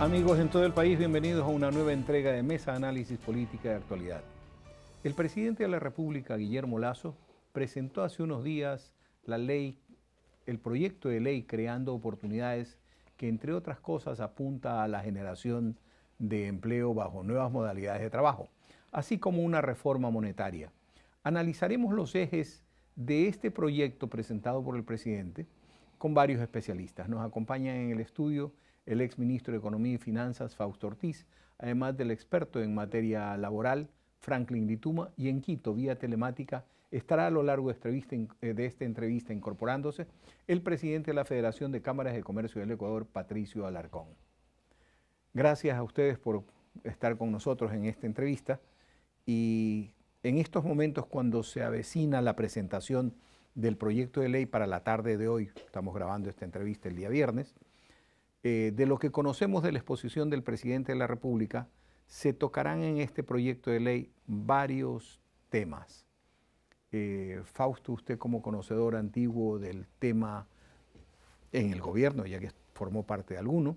Amigos en todo el país, bienvenidos a una nueva entrega de Mesa Análisis Política de Actualidad. El presidente de la República, Guillermo Lazo, presentó hace unos días la ley, el proyecto de ley creando oportunidades que, entre otras cosas, apunta a la generación de empleo bajo nuevas modalidades de trabajo, así como una reforma monetaria. Analizaremos los ejes de este proyecto presentado por el presidente con varios especialistas. Nos acompañan en el estudio el exministro de Economía y Finanzas Fausto Ortiz, además del experto en materia laboral Franklin Dituma, y en Quito, vía telemática, estará a lo largo eh, de esta entrevista incorporándose el presidente de la Federación de Cámaras de Comercio del Ecuador, Patricio Alarcón. Gracias a ustedes por estar con nosotros en esta entrevista y en estos momentos cuando se avecina la presentación del proyecto de ley para la tarde de hoy, estamos grabando esta entrevista el día viernes, eh, de lo que conocemos de la exposición del presidente de la República, se tocarán en este proyecto de ley varios temas. Eh, Fausto, usted como conocedor antiguo del tema en el gobierno, ya que formó parte de alguno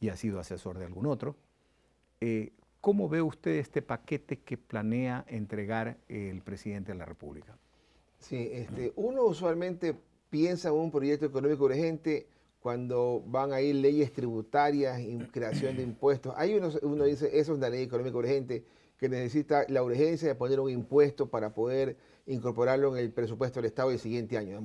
y ha sido asesor de algún otro, eh, ¿cómo ve usted este paquete que planea entregar el presidente de la República? Sí, este, uno usualmente piensa en un proyecto económico urgente, cuando van a ir leyes tributarias, y creación de impuestos. Hay uno, dice, eso es una ley económica urgente, que necesita la urgencia de poner un impuesto para poder incorporarlo en el presupuesto del Estado del siguiente año.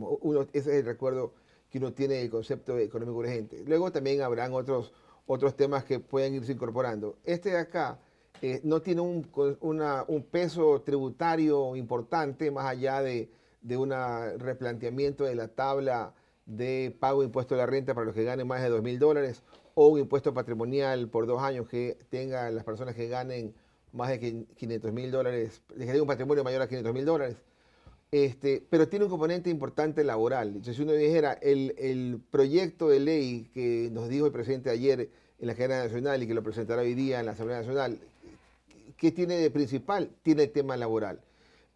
ese es el recuerdo que uno tiene del concepto económico urgente. Luego también habrán otros, otros temas que pueden irse incorporando. Este de acá eh, no tiene un, peso tributario importante más allá de, de un replanteamiento de la tabla de pago de impuesto a la renta para los que ganen más de 2 mil dólares o un impuesto patrimonial por dos años que tenga las personas que ganen más de 500 mil dólares, que un patrimonio mayor a 500 mil dólares. Este, pero tiene un componente importante laboral. Entonces, si uno dijera, el, el, proyecto de ley que nos dijo el presidente ayer en la cadena nacional y que lo presentará hoy día en la Asamblea Nacional, ¿qué tiene de principal? Tiene el tema laboral.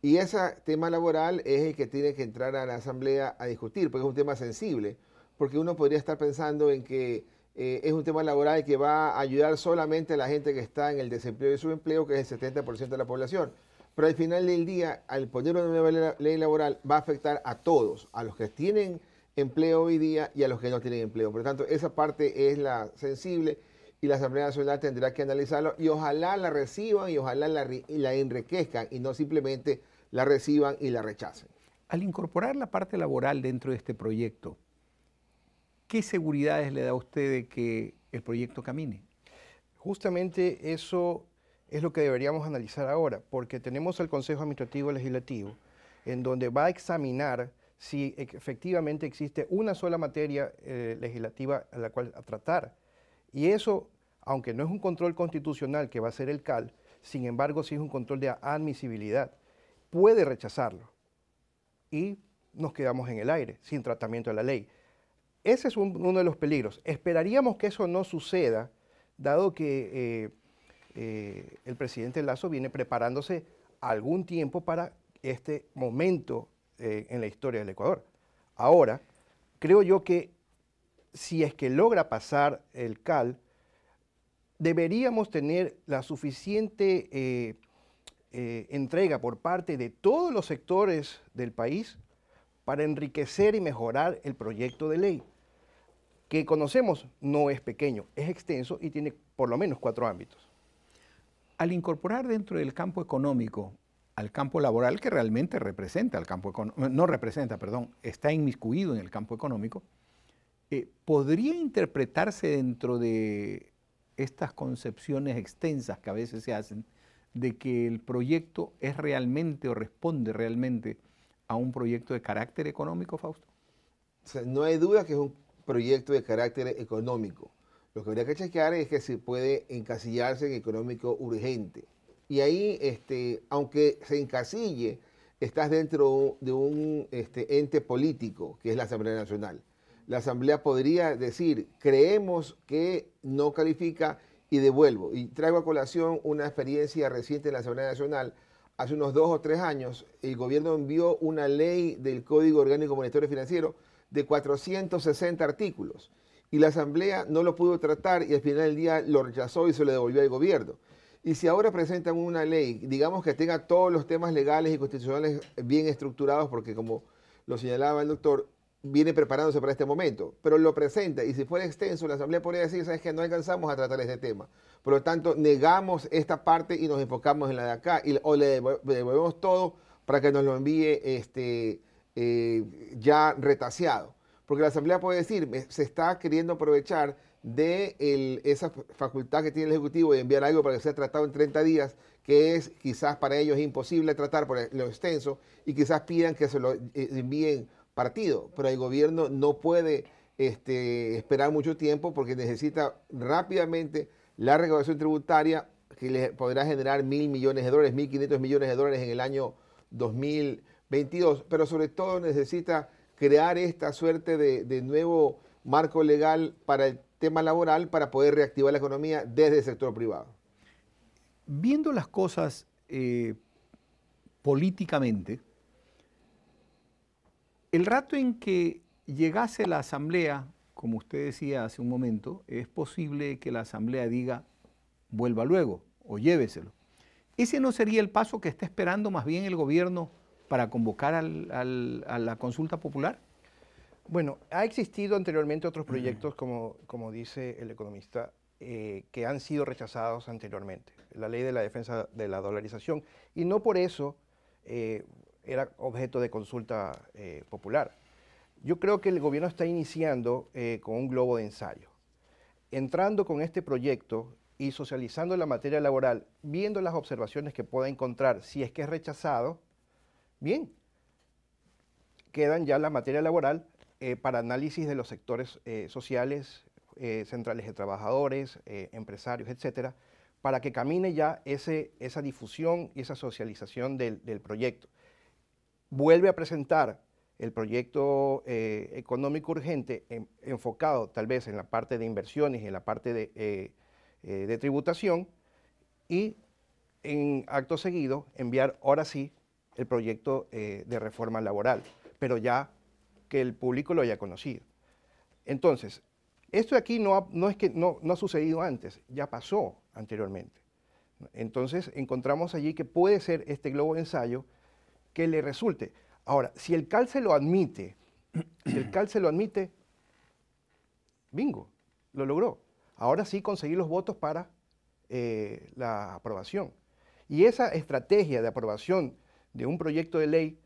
Y ese tema laboral es el que tiene que entrar a la Asamblea a discutir, porque es un tema sensible, porque uno podría estar pensando en que eh, es un tema laboral que va a ayudar solamente a la gente que está en el desempleo y subempleo, que es el 70% de la población. Pero al final del día, al poner una nueva ley laboral, va a afectar a todos, a los que tienen empleo hoy día y a los que no tienen empleo. Por lo tanto, esa parte es la sensible y la Asamblea Nacional tendrá que analizarlo y ojalá la reciban y ojalá la, la enriquezcan y no simplemente la reciban y la rechacen. Al incorporar la parte laboral dentro de este proyecto, ¿qué seguridades le da a usted de que el proyecto camine? Justamente eso es lo que deberíamos analizar ahora, porque tenemos el Consejo Administrativo Legislativo, en donde va a examinar si efectivamente existe una sola materia eh, legislativa a la cual tratar. Y eso, aunque no es un control constitucional que va a ser el CAL, sin embargo sí es un control de admisibilidad puede rechazarlo y nos quedamos en el aire, sin tratamiento de la ley. Ese es uno de los peligros. Esperaríamos que eso no suceda, dado que eh, eh, el presidente Lazo viene preparándose algún tiempo para este momento eh, en la historia del Ecuador. Ahora, creo yo que si es que logra pasar el CAL, deberíamos tener la suficiente eh, entrega por parte de todos los sectores del país para enriquecer y mejorar el proyecto de ley, que conocemos no es pequeño, es extenso y tiene por lo menos cuatro ámbitos. Al incorporar dentro del campo económico al campo laboral que realmente representa al campo no representa, perdón, está inmiscuido en el campo económico, eh, podría interpretarse dentro de estas concepciones extensas que a veces se hacen de que el proyecto es realmente o responde realmente a un proyecto de carácter económico, Fausto? no hay duda que es un proyecto de carácter económico. Lo que habría que chequear es que se puede encasillarse en económico urgente. Y ahí, este, aunque se encasille, estás dentro de un este, ente político, que es la Asamblea Nacional. La Asamblea podría decir, creemos que no califica y devuelvo. Y traigo a colación una experiencia reciente en la Asamblea Nacional. Hace unos dos o tres años, el gobierno envió una ley del Código Orgánico Monetario Financiero de 460 artículos. Y la Asamblea no lo pudo tratar y al final del día lo rechazó y se lo devolvió al gobierno. Y si ahora presentan una ley, digamos que tenga todos los temas legales y constitucionales bien estructurados, porque como lo señalaba el doctor, viene preparándose para este momento, pero lo presenta y si fuera extenso, la Asamblea podría decir, sabes que no alcanzamos a tratar este tema. Por lo tanto, negamos esta parte y nos enfocamos en la de acá y, o le devolvemos todo para que nos lo envíe este, eh, ya retaseado. Porque la Asamblea puede decir, se está queriendo aprovechar de esa facultad que tiene el Ejecutivo de enviar algo para que sea tratado en 30 días, que es quizás para ellos imposible tratar por lo extenso, y quizás pidan que se lo eh, envíen partido, pero el gobierno no puede este, esperar mucho tiempo porque necesita rápidamente la recaudación tributaria que le podrá generar mil millones de dólares, mil quinientos millones de dólares en el año 2022, pero sobre todo necesita crear esta suerte de, nuevo marco legal para el tema laboral para poder reactivar la economía desde el sector privado. Viendo las cosas eh, políticamente, el rato en que llegase la Asamblea, como usted decía hace un momento, es posible que la Asamblea diga vuelva luego o lléveselo. Ese no sería el paso que está esperando más bien el gobierno para convocar a la consulta popular. Bueno, ha existido anteriormente otros mm. proyectos, como, dice el economista, eh, que han sido rechazados anteriormente. La ley de la defensa de la dolarización. Y no por eso eh, era objeto de consulta eh, popular. Yo creo que el gobierno está iniciando eh, con un globo de ensayo. Entrando con este proyecto y socializando la materia laboral, viendo las observaciones que pueda encontrar, si es que es rechazado, bien, quedan ya la materia laboral eh, para análisis de los sectores sociales, centrales de trabajadores, empresarios, etcétera, para que camine ya esa difusión y esa socialización del proyecto vuelve a presentar el proyecto eh, económico urgente em, enfocado tal vez en la parte de inversiones y en la parte de, eh, eh, tributación y en acto seguido enviar ahora sí el proyecto de reforma laboral, pero ya que el público lo haya conocido. Entonces, esto de aquí no no es que no, no ha sucedido antes, ya pasó anteriormente. Entonces encontramos allí que puede ser este globo de ensayo que le resulte. Ahora, si el CAL se lo admite, si el CAL se lo admite, bingo, lo logró. Ahora sí conseguir los votos para eh, la aprobación. Y esa estrategia de aprobación de un proyecto de ley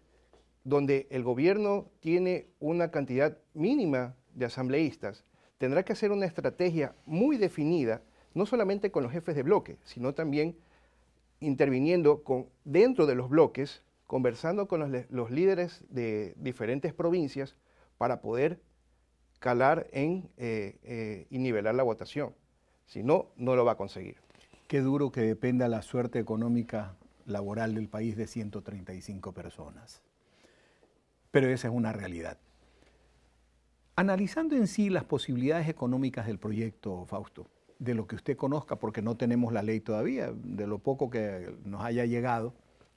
donde el gobierno tiene una cantidad mínima de asambleístas, tendrá que hacer una estrategia muy definida, no solamente con los jefes de bloque, sino también interviniendo dentro de los bloques conversando con los, líderes de diferentes provincias para poder calar en, eh, eh, y nivelar la votación. Si no, no lo va a conseguir. Qué duro que dependa la suerte económica laboral del país de 135 personas. Pero esa es una realidad. Analizando en sí las posibilidades económicas del proyecto, Fausto, de lo que usted conozca, porque no tenemos la ley todavía, de lo poco que nos haya llegado,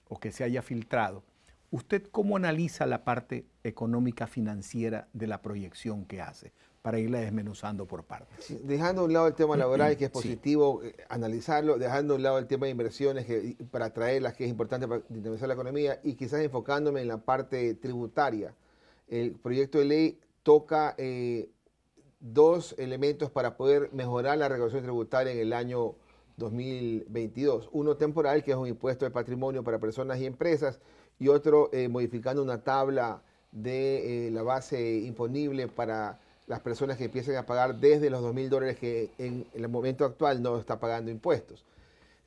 o que se haya filtrado, ¿usted cómo analiza la parte económica financiera de la proyección que hace? para irla desmenuzando por partes. dejando a un lado el tema laboral, que es positivo eh, analizarlo, dejando a un lado el tema de inversiones que, para las que es importante para dinamizar la economía, y quizás enfocándome en la parte tributaria. El proyecto de ley toca eh, dos elementos para poder mejorar la regulación tributaria en el año 2022. Uno temporal, que es un impuesto de patrimonio para personas y empresas, y otro eh, modificando una tabla de eh, la base imponible para las personas que empiecen a pagar desde los 2.000 dólares que en, el momento actual no está pagando impuestos.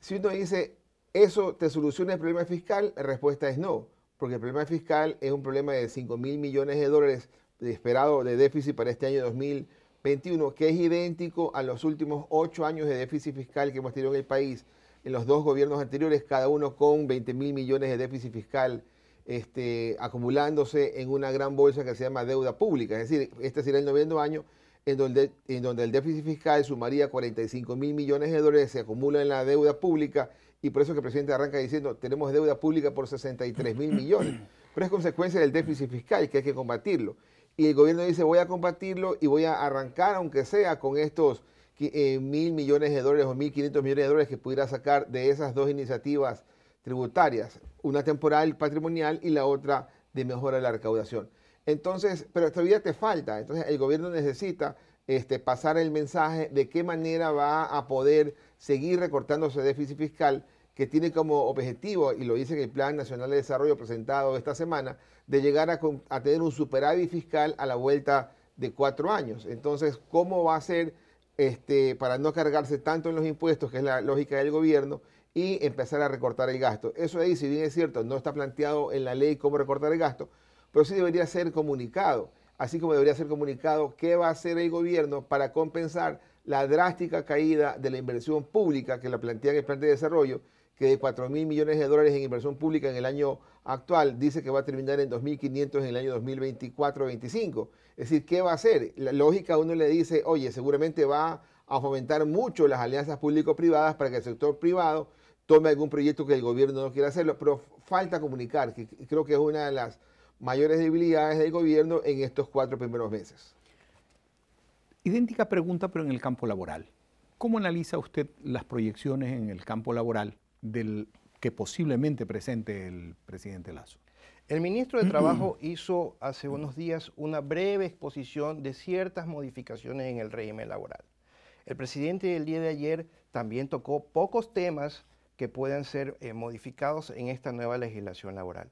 Si uno dice, ¿eso te soluciona el problema fiscal? La respuesta es no, porque el problema fiscal es un problema de 5.000 mil millones de dólares de esperado de déficit para este año 2022 21, que es idéntico a los últimos ocho años de déficit fiscal que hemos tenido en el país, en los dos gobiernos anteriores, cada uno con 20 mil millones de déficit fiscal este, acumulándose en una gran bolsa que se llama deuda pública. Es decir, este será el noveno año en donde, en donde el déficit fiscal sumaría 45 mil millones de dólares, se acumula en la deuda pública y por eso que el presidente arranca diciendo, tenemos deuda pública por 63 mil millones, pero es consecuencia del déficit fiscal que hay que combatirlo y el gobierno dice voy a compartirlo y voy a arrancar, aunque sea con estos eh, mil millones de dólares o mil quinientos millones de dólares que pudiera sacar de esas dos iniciativas tributarias, una temporal patrimonial y la otra de mejora de la recaudación. Entonces, pero todavía te falta, entonces el gobierno necesita este, pasar el mensaje de qué manera va a poder seguir recortando ese déficit fiscal que tiene como objetivo, y lo dice en el Plan Nacional de Desarrollo presentado esta semana, de llegar a, tener un superávit fiscal a la vuelta de cuatro años. Entonces, ¿cómo va a ser este, para no cargarse tanto en los impuestos, que es la lógica del gobierno, y empezar a recortar el gasto? Eso ahí, si bien es cierto, no está planteado en la ley cómo recortar el gasto, pero sí debería ser comunicado, así como debería ser comunicado qué va a hacer el gobierno para compensar la drástica caída de la inversión pública que la plantea en el plan de desarrollo que de 4 mil millones de dólares en inversión pública en el año actual, dice que va a terminar en 2.500 en el año 2024-25. Es decir, ¿qué va a hacer? La lógica uno le dice, oye, seguramente va a fomentar mucho las alianzas público-privadas para que el sector privado tome algún proyecto que el gobierno no quiera hacerlo, pero falta comunicar, que creo que es una de las mayores debilidades del gobierno en estos cuatro primeros meses. Idéntica pregunta, pero en el campo laboral. ¿Cómo analiza usted las proyecciones en el campo laboral del que posiblemente presente el presidente Lazo. El ministro de Trabajo hizo hace unos días una breve exposición de ciertas modificaciones en el régimen laboral. El presidente del día de ayer también tocó pocos temas que puedan ser eh, modificados en esta nueva legislación laboral.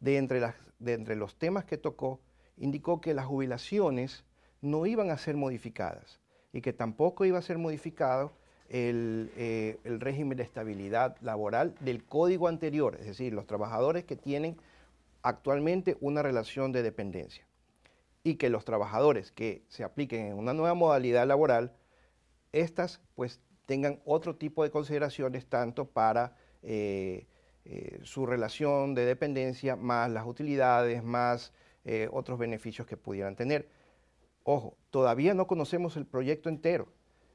de entre los temas que tocó, indicó que las jubilaciones no iban a ser modificadas y que tampoco iba a ser modificado eh, el, régimen de estabilidad laboral del código anterior, es decir, los trabajadores que tienen actualmente una relación de dependencia y que los trabajadores que se apliquen en una nueva modalidad laboral, estas pues tengan otro tipo de consideraciones tanto para eh, eh, su relación de dependencia, más las utilidades, más otros beneficios que pudieran tener. Ojo, todavía no conocemos el proyecto entero.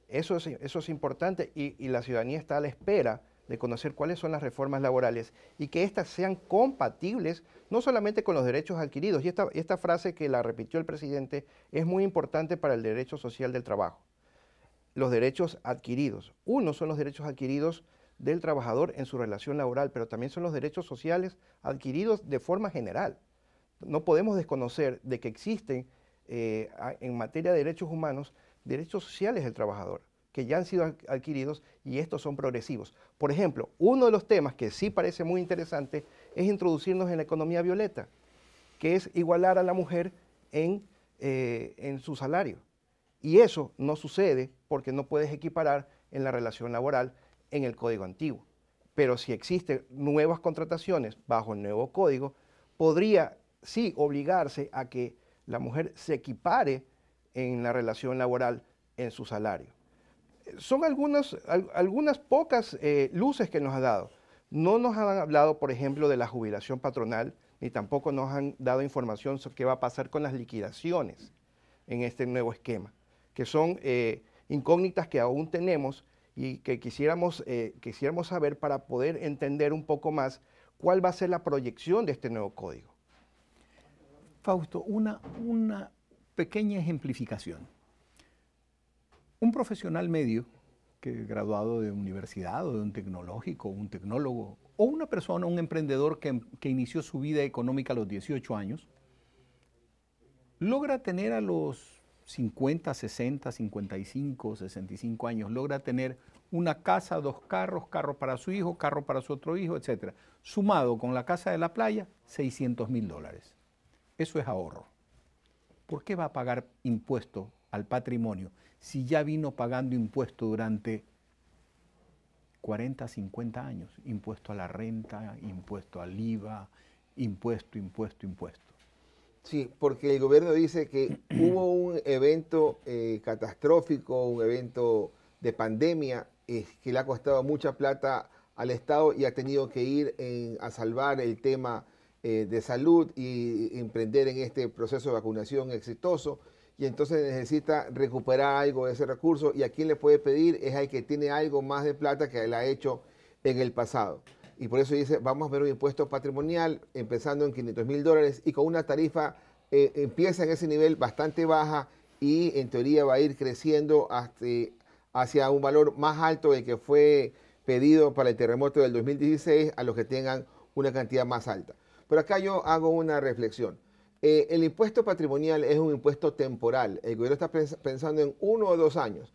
Eso es, importante y, la ciudadanía está a la espera de conocer cuáles son las reformas laborales y que éstas sean compatibles no solamente con los derechos adquiridos. Y esta, frase que la repitió el presidente es muy importante para el derecho social del trabajo. Los derechos adquiridos. Uno son los derechos adquiridos del trabajador en su relación laboral, pero también son los derechos sociales adquiridos de forma general. No podemos desconocer de que existen eh, en materia de derechos humanos derechos sociales del trabajador que ya han sido adquiridos y estos son progresivos. Por ejemplo, uno de los temas que sí parece muy interesante es introducirnos en la economía violeta, que es igualar a la mujer eh, en, su salario. Y eso no sucede porque no puedes equiparar en la relación laboral en el código antiguo. Pero si existen nuevas contrataciones bajo el nuevo código, podría sí obligarse a que la mujer se equipare en la relación laboral, en su salario. Son algunas, algunas pocas eh, luces que nos ha dado. No nos han hablado, por ejemplo, de la jubilación patronal, ni tampoco nos han dado información sobre qué va a pasar con las liquidaciones en este nuevo esquema, que son eh, incógnitas que aún tenemos y que quisiéramos, eh, quisiéramos saber para poder entender un poco más cuál va a ser la proyección de este nuevo código. Fausto, una, una pequeña ejemplificación. Un profesional medio, que graduado de universidad o de un tecnológico, un tecnólogo, o una persona, un emprendedor que, que inició su vida económica a los 18 años, logra tener a los 50, 60, 55, 65 años, logra tener una casa, dos carros, carro para su hijo, carro para su otro hijo, etc. Sumado con la casa de la playa, 600 mil dólares. Eso es ahorro. ¿por qué va a pagar impuesto al patrimonio si ya vino pagando impuesto durante 40, 50 años? Impuesto a la renta, impuesto al IVA, impuesto, impuesto, impuesto. Sí, porque el gobierno dice que hubo un evento eh, catastrófico, un evento de pandemia, que le ha costado mucha plata al Estado y ha tenido que ir a salvar el tema eh, de salud y emprender en este proceso de vacunación exitoso. Y entonces necesita recuperar algo de ese recurso y a quien le puede pedir es al que tiene algo más de plata que él ha hecho en el pasado. Y por eso dice, vamos a ver un impuesto patrimonial empezando en 500 mil dólares y con una tarifa eh, empieza en ese nivel bastante baja y en teoría va a ir creciendo hasta, hacia un valor más alto del que fue pedido para el terremoto del 2016 a los que tengan una cantidad más alta. Pero acá yo hago una reflexión. Eh, el impuesto patrimonial es un impuesto temporal. El gobierno está pensando en uno o dos años.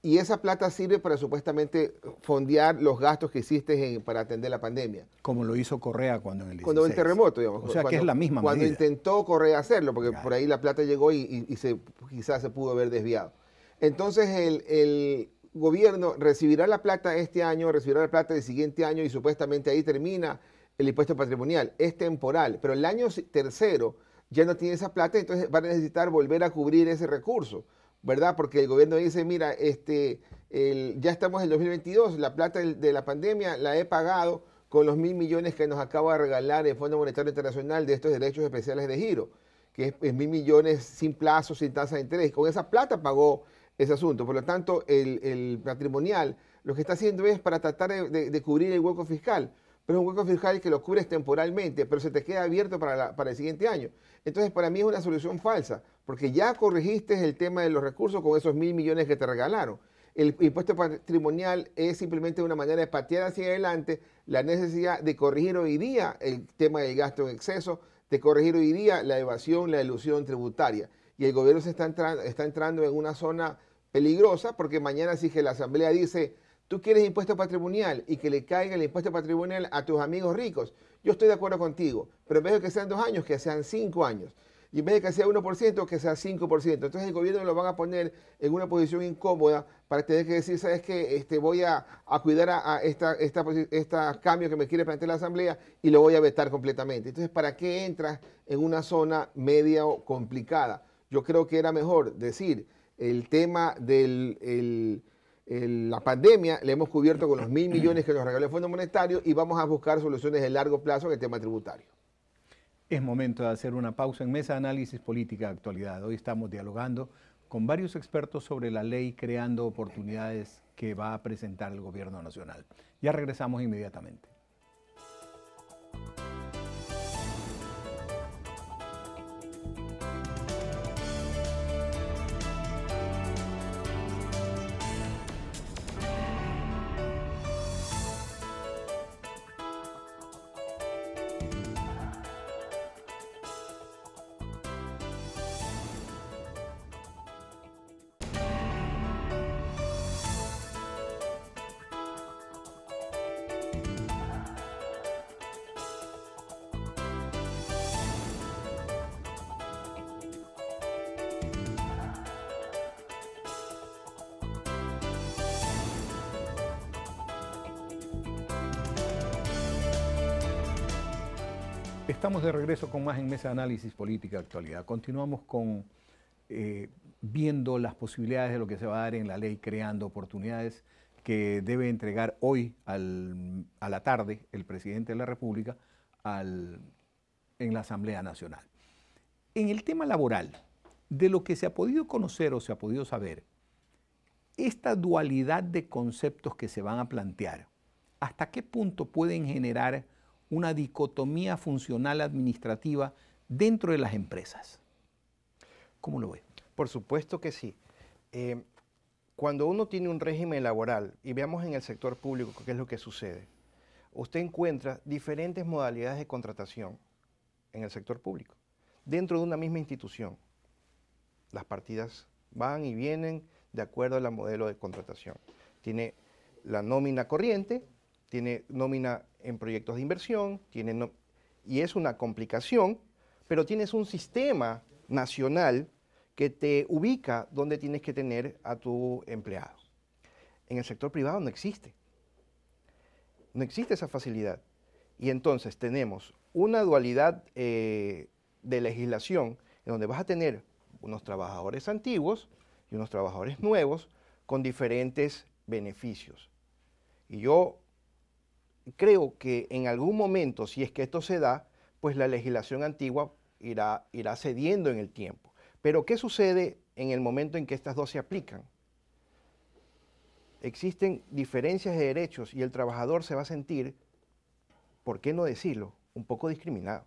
Y esa plata sirve para supuestamente fondear los gastos que hiciste para atender la pandemia. Como lo hizo Correa cuando en el Cuando el terremoto, digamos. O sea, que es la misma Cuando intentó Correa hacerlo, porque por ahí la plata llegó y, se, quizás se pudo haber desviado. Entonces, el, el gobierno recibirá la plata este año, recibirá la plata el siguiente año y supuestamente ahí termina el impuesto patrimonial, es temporal, pero el año tercero ya no tiene esa plata, entonces va a necesitar volver a cubrir ese recurso, ¿verdad? Porque el gobierno dice, mira, este, ya estamos en 2022, la plata de la pandemia la he pagado con los mil millones que nos acaba de regalar el Fondo Monetario Internacional de estos derechos especiales de giro, que es, mil millones sin plazo, sin tasa de interés. Con esa plata pagó ese asunto. Por lo tanto, el, patrimonial lo que está haciendo es para tratar de cubrir el hueco fiscal pero es un hueco fiscal que lo cubres temporalmente, pero se te queda abierto para, el siguiente año. Entonces, para mí es una solución falsa, porque ya corregiste el tema de los recursos con esos mil millones que te regalaron. El impuesto patrimonial es simplemente una manera de patear hacia adelante la necesidad de corregir hoy día el tema del gasto en exceso, de corregir hoy día la evasión, la ilusión tributaria. Y el gobierno se está entrando, está entrando en una zona peligrosa porque mañana si que la Asamblea dice Tú quieres impuesto patrimonial y que le caiga el impuesto patrimonial a tus amigos ricos. Yo estoy de acuerdo contigo, pero en vez de que sean dos años, que sean cinco años. Y en vez de que sea 1%, que sea 5%. Entonces el gobierno lo van a poner en una posición incómoda para tener que decir, ¿sabes que Este, voy a, cuidar a, a esta, esta, esta, cambio que me quiere plantear la Asamblea y lo voy a vetar completamente. Entonces, ¿para qué entras en una zona media o complicada? Yo creo que era mejor decir el tema del la pandemia, le hemos cubierto con los mil millones que nos regaló el Fondo Monetario y vamos a buscar soluciones de largo plazo en el tema tributario. Es momento de hacer una pausa en Mesa de Análisis Política de Actualidad. Hoy estamos dialogando con varios expertos sobre la ley creando oportunidades que va a presentar el Gobierno Nacional. Ya regresamos inmediatamente. de regreso con más en Mesa de Análisis Política de Actualidad. Continuamos con eh, viendo las posibilidades de lo que se va a dar en la ley, creando oportunidades que debe entregar hoy a la tarde el presidente de la República al, en la Asamblea Nacional. En el tema laboral, de lo que se ha podido conocer o se ha podido saber, esta dualidad de conceptos que se van a plantear, ¿hasta qué punto pueden generar una dicotomía funcional administrativa dentro de las empresas. ¿Cómo lo ve? Por supuesto que sí. Eh, cuando uno tiene un régimen laboral, y veamos en el sector público qué es lo que sucede, usted encuentra diferentes modalidades de contratación en el sector público, dentro de una misma institución. Las partidas van y vienen de acuerdo al modelo de contratación. Tiene la nómina corriente, tiene nómina en proyectos de inversión, tienen, y es una complicación, pero tienes un sistema nacional que te ubica donde tienes que tener a tu empleado. En el sector privado no existe. No existe esa facilidad. Y entonces tenemos una dualidad eh, de legislación en donde vas a tener unos trabajadores antiguos y unos trabajadores nuevos con diferentes beneficios. Y yo creo que en algún momento, si es que esto se da, pues la legislación antigua irá, irá cediendo en el tiempo. Pero ¿qué sucede en el momento en que estas dos se aplican? Existen diferencias de derechos y el trabajador se va a sentir, ¿por qué no decirlo?, un poco discriminado.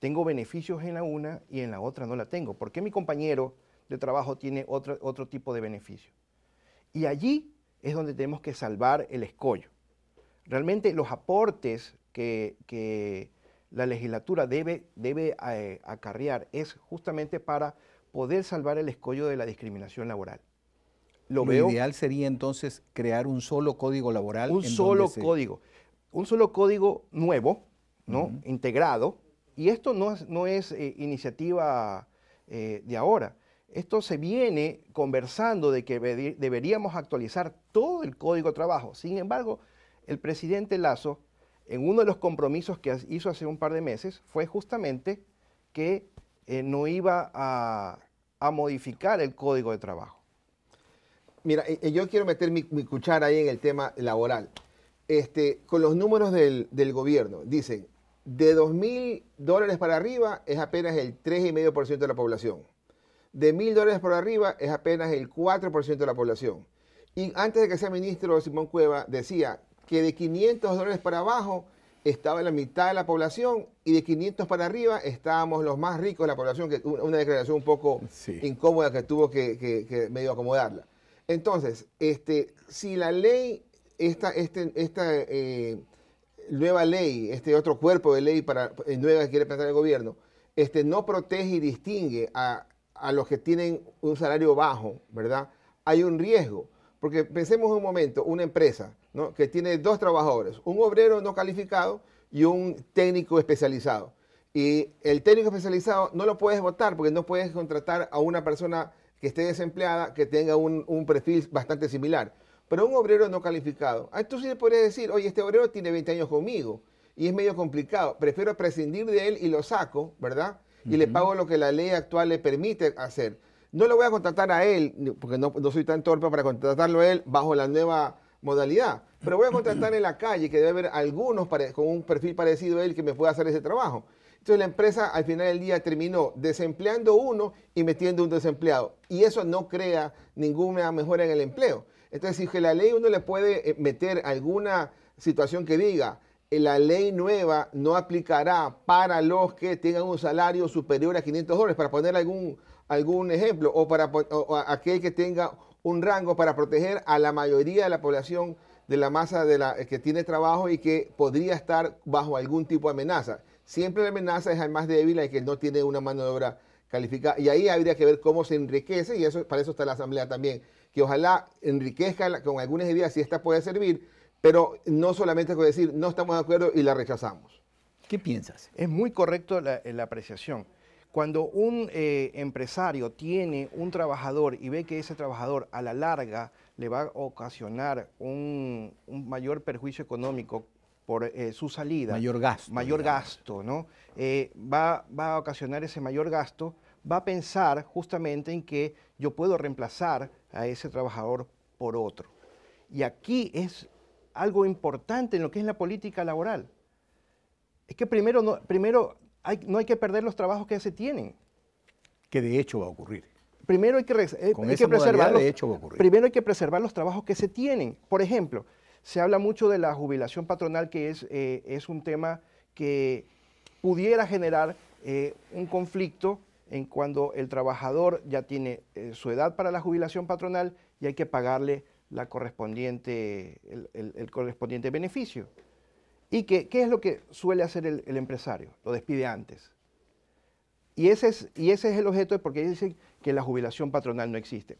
Tengo beneficios en la una y en la otra no la tengo. ¿Por qué mi compañero de trabajo tiene otro, otro tipo de beneficio? Y allí es donde tenemos que salvar el escollo realmente los aportes que, la legislatura debe, debe eh, acarrear es justamente para poder salvar el escollo de la discriminación laboral. Lo, ideal sería entonces crear un solo código laboral. Un solo código. Un solo código nuevo, ¿no? Integrado. Y esto no es, no es eh, iniciativa eh, de ahora. Esto se viene conversando de que deberíamos actualizar todo el código de trabajo. Sin embargo, el presidente Lazo, en uno de los compromisos que hizo hace un par de meses, fue justamente que eh, no iba a, modificar el código de trabajo. Mira, eh, eh, yo quiero meter mi, mi, cuchara ahí en el tema laboral. Este, con los números del, gobierno, dicen, de 2.000 dólares para arriba es apenas el 3,5% de la población. De 1.000 dólares para arriba es apenas el 4% de la población. Y antes de que sea ministro, Simón Cueva decía que de 500 dólares para abajo estaba la mitad de la población y de 500 para arriba estábamos los más ricos de la población, que una declaración un poco incómoda que tuvo que, medio acomodarla. Entonces, este, si la ley, esta, este, esta eh, nueva ley, este otro cuerpo de ley para, eh, nueva que quiere pensar el gobierno, este, no protege y distingue a, a los que tienen un salario bajo, ¿verdad? Hay un riesgo, porque pensemos un momento, una empresa, que tiene dos trabajadores, un obrero no calificado y un técnico especializado. Y el técnico especializado no lo puedes votar porque no puedes contratar a una persona que esté desempleada que tenga un, perfil bastante similar. Pero un obrero no calificado, a ah, tú sí le podrías decir, oye, este obrero tiene 20 años conmigo y es medio complicado, prefiero prescindir de él y lo saco, ¿verdad? Y le pago lo que la ley actual le permite hacer. No lo voy a contratar a él, porque no, no soy tan torpe para contratarlo a él bajo la nueva modalidad pero voy a contratar en la calle, que debe haber algunos con un perfil parecido a él que me pueda hacer ese trabajo. Entonces la empresa al final del día terminó desempleando uno y metiendo un desempleado. Y eso no crea ninguna mejora en el empleo. Entonces, si es que la ley uno le puede eh, meter alguna situación que diga, eh, la ley nueva no aplicará para los que tengan un salario superior a 500 dólares, para poner algún, algún ejemplo, o para aquel que tenga un rango para proteger a la mayoría de la población de la masa de la, eh, que tiene trabajo y que podría estar bajo algún tipo de amenaza. Siempre la amenaza es al más débil, al que no tiene una mano de obra calificada. Y ahí habría que ver cómo se enriquece, y eso, para eso está la Asamblea también, que ojalá enriquezca con algunas ideas si esta puede servir, pero no solamente con decir no estamos de acuerdo y la rechazamos. ¿Qué piensas? Es muy correcto la, eh, apreciación. Cuando un eh, empresario tiene un trabajador y ve que ese trabajador a la larga le va a ocasionar un, mayor perjuicio económico por eh, su salida. Mayor gasto. Mayor gasto, ¿no? Eh, va, a ocasionar ese mayor gasto, va a pensar justamente en que yo puedo reemplazar a ese trabajador por otro. Y aquí es algo importante en lo que es la política laboral. Es que primero no, primero hay, no hay que perder los trabajos que ya se tienen. Que de hecho va a ocurrir primero hay que, eh, preservar los, primero hay que preservar los trabajos que se tienen. Por ejemplo, se habla mucho de la jubilación patronal, que es, eh, es un tema que pudiera generar eh, un conflicto en cuando el trabajador ya tiene su edad para la jubilación patronal y hay que pagarle la correspondiente, el, correspondiente beneficio. ¿Y qué es lo que suele hacer el empresario? Lo despide antes y ese es, el objeto de por dicen que la jubilación patronal no existe.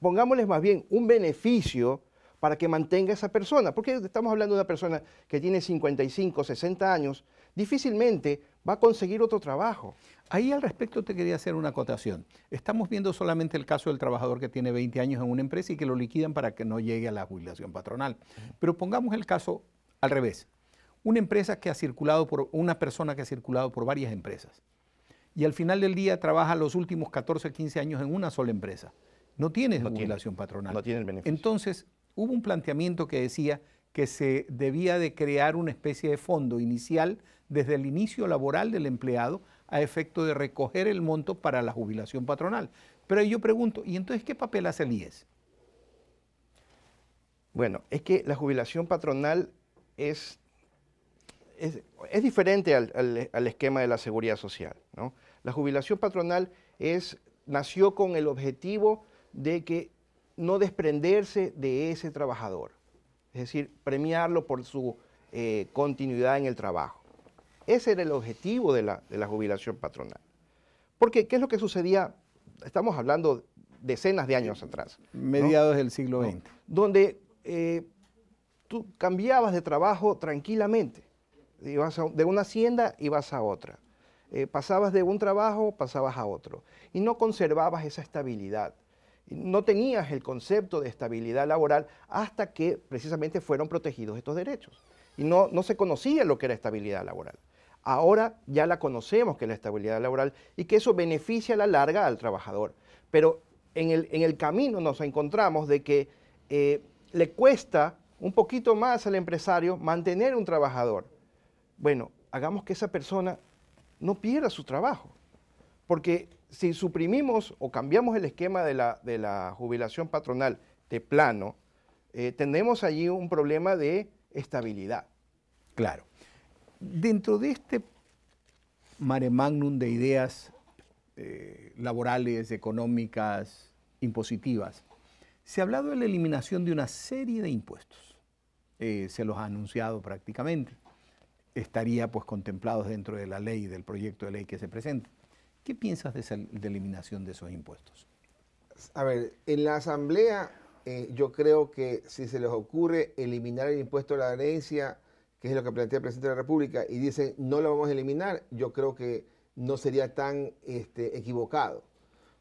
Pongámosles más bien un beneficio para que mantenga a esa persona, porque estamos hablando de una persona que tiene 55, 60 años, difícilmente va a conseguir otro trabajo. Ahí al respecto te quería hacer una acotación. Estamos viendo solamente el caso del trabajador que tiene 20 años en una empresa y que lo liquidan para que no llegue a la jubilación patronal. Pero pongamos el caso al revés. Una empresa que ha circulado por una persona que ha circulado por varias empresas y al final del día trabaja los últimos 14, 15 años en una sola empresa. No tiene jubilación patronal. No tiene el beneficio. Entonces, hubo un planteamiento que decía que se debía de crear una especie de fondo inicial desde el inicio laboral del empleado a efecto de recoger el monto para la jubilación patronal. Pero yo pregunto, ¿y entonces qué papel hace el IES? Bueno, es que la jubilación patronal es es, diferente al, esquema de la seguridad social. La jubilación patronal es, nació con el objetivo de que no desprenderse de ese trabajador, es decir, premiarlo por su eh, continuidad en el trabajo. Ese era el objetivo de la, jubilación patronal. Porque, ¿qué es lo que sucedía? Estamos hablando decenas de años atrás. Mediados del siglo XX. Donde eh, tú cambiabas de trabajo tranquilamente. Ibas de una hacienda ibas a otra. Eh, pasabas de un trabajo, pasabas a otro. Y no conservabas esa estabilidad. No tenías el concepto de estabilidad laboral hasta que precisamente fueron protegidos estos derechos. Y no, se conocía lo que era estabilidad laboral. Ahora ya la conocemos que es la estabilidad laboral y que eso beneficia a la larga al trabajador. Pero en el, camino nos encontramos de que eh, le cuesta un poquito más al empresario mantener un trabajador bueno, hagamos que esa persona no pierda su trabajo, porque si suprimimos o cambiamos el esquema de la, jubilación patronal de plano, eh, tenemos allí un problema de estabilidad. Claro. Dentro de este mare magnum de ideas eh, laborales, económicas, impositivas, se ha hablado de la eliminación de una serie de impuestos. Eh, se los ha anunciado prácticamente estaría pues contemplados dentro de la ley, del proyecto de ley que se presenta. ¿Qué piensas de esa eliminación de esos impuestos? A ver, en la Asamblea eh, yo creo que si se les ocurre eliminar el impuesto a la herencia, que es lo que plantea el presidente de la República, y dicen no lo vamos a eliminar, yo creo que no sería tan este, equivocado.